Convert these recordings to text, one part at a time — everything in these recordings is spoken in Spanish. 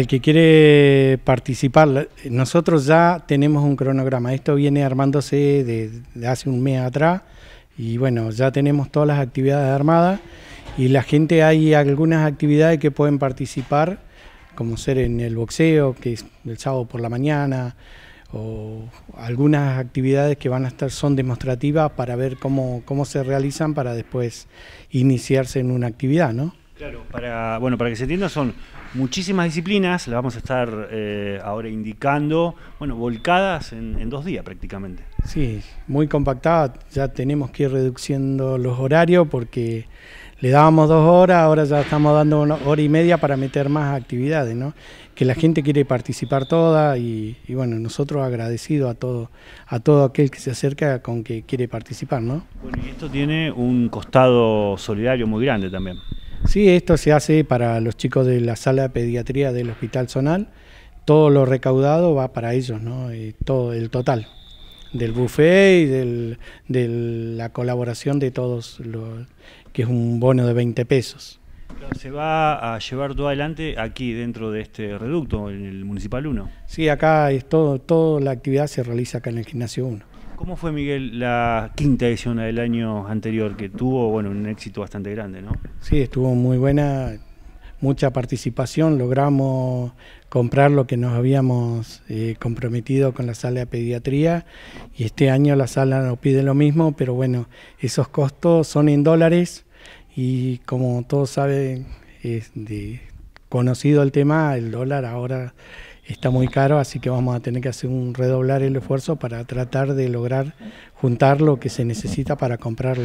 El que quiere participar, nosotros ya tenemos un cronograma. Esto viene armándose de, hace un mes atrás y bueno, ya tenemos todas las actividades armadas y la gente hay algunas actividades que pueden participar, como ser en el boxeo, que es el sábado por la mañana, o algunas actividades que van a estar son demostrativas para ver cómo, cómo se realizan para después iniciarse en una actividad, ¿no? Claro, para, bueno, para que se entienda son muchísimas disciplinas, las vamos a estar eh, ahora indicando, bueno, volcadas en, dos días prácticamente. Sí, muy compactada, ya tenemos que ir reduciendo los horarios porque le dábamos dos horas, ahora ya estamos dando una hora y media para meter más actividades, ¿no? Que la gente quiere participar toda y, bueno, nosotros agradecidos a todo, a todo aquel que se acerca con que quiere participar, ¿no? Bueno, y esto tiene un costado solidario muy grande también. Sí, esto se hace para los chicos de la sala de pediatría del Hospital Zonal. Todo lo recaudado va para ellos, ¿no? Eh, todo, el total del buffet y de la colaboración de todos, que es un bono de 20 pesos. Se va a llevar todo adelante aquí dentro de este reducto, en el Municipal 1. Sí, acá es todo, toda la actividad se realiza acá en el Gimnasio 1. ¿Cómo fue, Miguel, la quinta edición del año anterior, que tuvo bueno, un éxito bastante grande, ¿no? Sí, estuvo muy buena, mucha participación, logramos comprar lo que nos habíamos eh, comprometido con la sala de pediatría y este año la sala nos pide lo mismo, pero bueno, esos costos son en dólares y como todos saben, es conocido el tema, el dólar ahora está muy caro, así que vamos a tener que hacer un redoblar el esfuerzo para tratar de lograr juntar lo que se necesita para comprar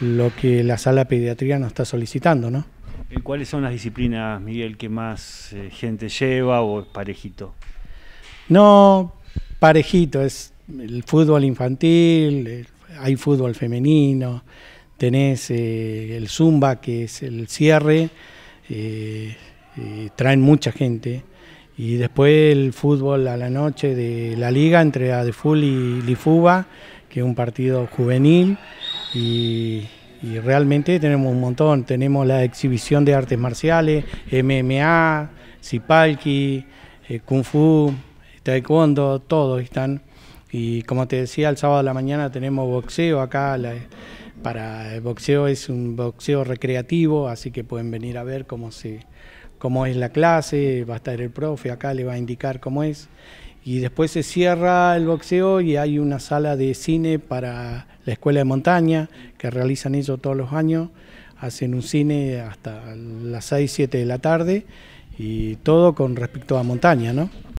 lo que la sala de pediatría nos está solicitando, ¿no? ¿Cuáles son las disciplinas, Miguel, que más eh, gente lleva o es parejito? No, parejito, es el fútbol infantil, hay fútbol femenino, tenés eh, el zumba, que es el cierre, eh, traen mucha gente y después el fútbol a la noche de la liga entre Adeful y Lifuba, que es un partido juvenil. Y, realmente tenemos un montón. Tenemos la exhibición de artes marciales, MMA, Zipalki, eh, Kung Fu, Taekwondo, todos están. Y como te decía, el sábado de la mañana tenemos boxeo acá. para el boxeo es un boxeo recreativo, así que pueden venir a ver cómo se cómo es la clase, va a estar el profe acá, le va a indicar cómo es. Y después se cierra el boxeo y hay una sala de cine para la escuela de montaña que realizan ellos todos los años. Hacen un cine hasta las 6, 7 de la tarde y todo con respecto a montaña, ¿no?